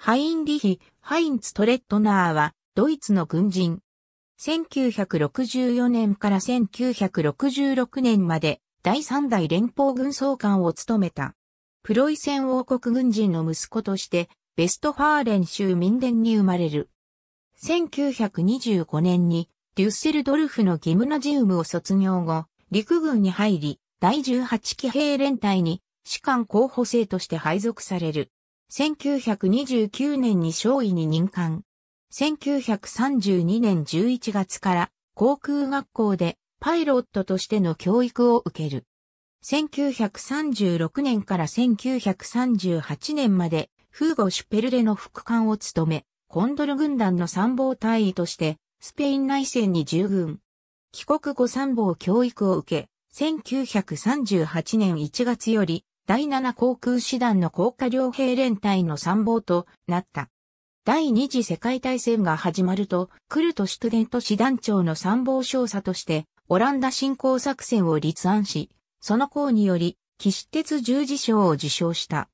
ハインリヒ・ハインツ・トレットナーは、ドイツの軍人。1964年から1966年まで、第三代連邦軍総監を務めた。プロイセン王国軍人の息子として、ベストファーレン州民伝に生まれる。1925年に、デュッセルドルフのギムナジウムを卒業後、陸軍に入り、第18騎兵連隊に、士官候補生として配属される。1929年に少尉に任官。1932年11月から航空学校でパイロットとしての教育を受ける。1936年から1938年までフーゴ・シュペルレの副官を務め、コンドル軍団の参謀隊員としてスペイン内戦に従軍。帰国後参謀教育を受け、1938年1月より第7航空師団の高下両兵連隊の参謀となった。第二次世界大戦が始まると、クルト・シュトデント師団長の参謀少佐として、オランダ侵攻作戦を立案し、その功により、騎士鉄十字章を受賞した。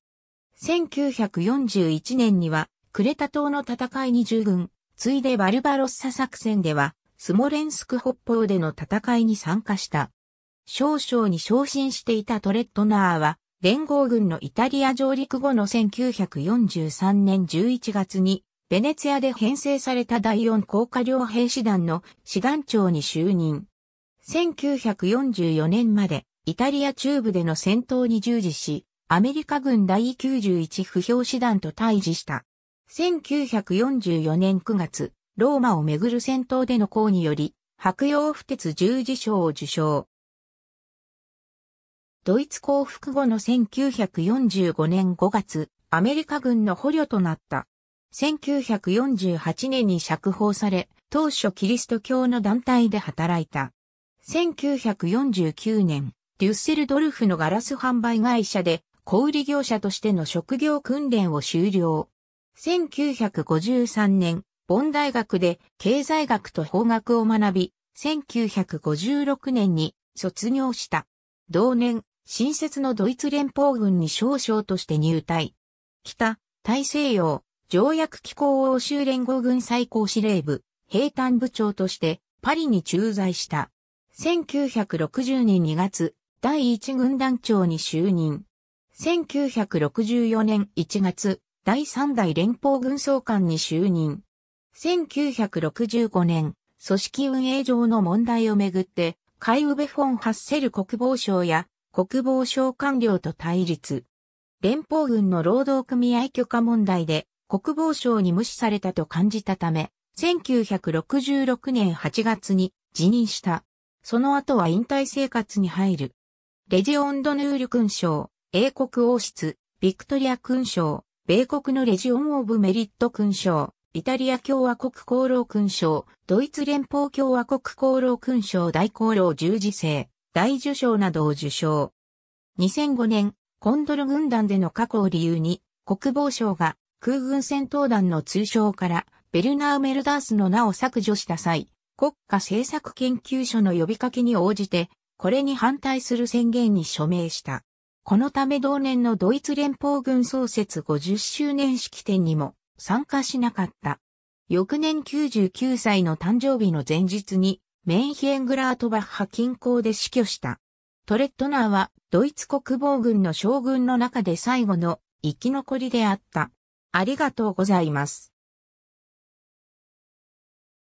1941年には、クレタ島の戦いに従軍、ついでバルバロッサ作戦では、スモレンスク北方での戦いに参加した。少々に昇進していたトレットナーは、連合軍のイタリア上陸後の1943年11月に、ベネツィアで編成された第4高架両兵士団の師団長に就任。1944年まで、イタリア中部での戦闘に従事し、アメリカ軍第91不評師団と対峙した。1944年9月、ローマをめぐる戦闘での功により、白洋不鉄十字章を受賞。ドイツ降伏後の1945年5月、アメリカ軍の捕虜となった。1948年に釈放され、当初キリスト教の団体で働いた。1949年、デュッセルドルフのガラス販売会社で小売業者としての職業訓練を終了。1953年、ボン大学で経済学と法学を学び、1956年に卒業した。同年、新設のドイツ連邦軍に少将として入隊。北、大西洋、条約機構欧州連合軍最高司令部、兵隊部長としてパリに駐在した。1960年2月、第1軍団長に就任。1964年1月、第3代連邦軍総監に就任。1965年、組織運営上の問題をめぐって、カイウベフォン・ハッセル国防省や国防省官僚と対立。連邦軍の労働組合許可問題で国防省に無視されたと感じたため、1966年8月に辞任した。その後は引退生活に入る。レジオンドヌール勲章、英国王室、ビクトリア勲章、米国のレジオン・オブ・メリット勲章、イタリア共和国功労勲章、ドイツ連邦共和国功労勲章大功労十字制、大受賞などを受賞。2005年、コンドル軍団での過去を理由に、国防省が空軍戦闘団の通称からベルナー・メルダースの名を削除した際、国家政策研究所の呼びかけに応じて、これに反対する宣言に署名した。このため同年のドイツ連邦軍創設50周年式典にも参加しなかった。翌年99歳の誕生日の前日にメンヒエングラートバッハ近郊で死去した。トレットナーはドイツ国防軍の将軍の中で最後の生き残りであった。ありがとうございます。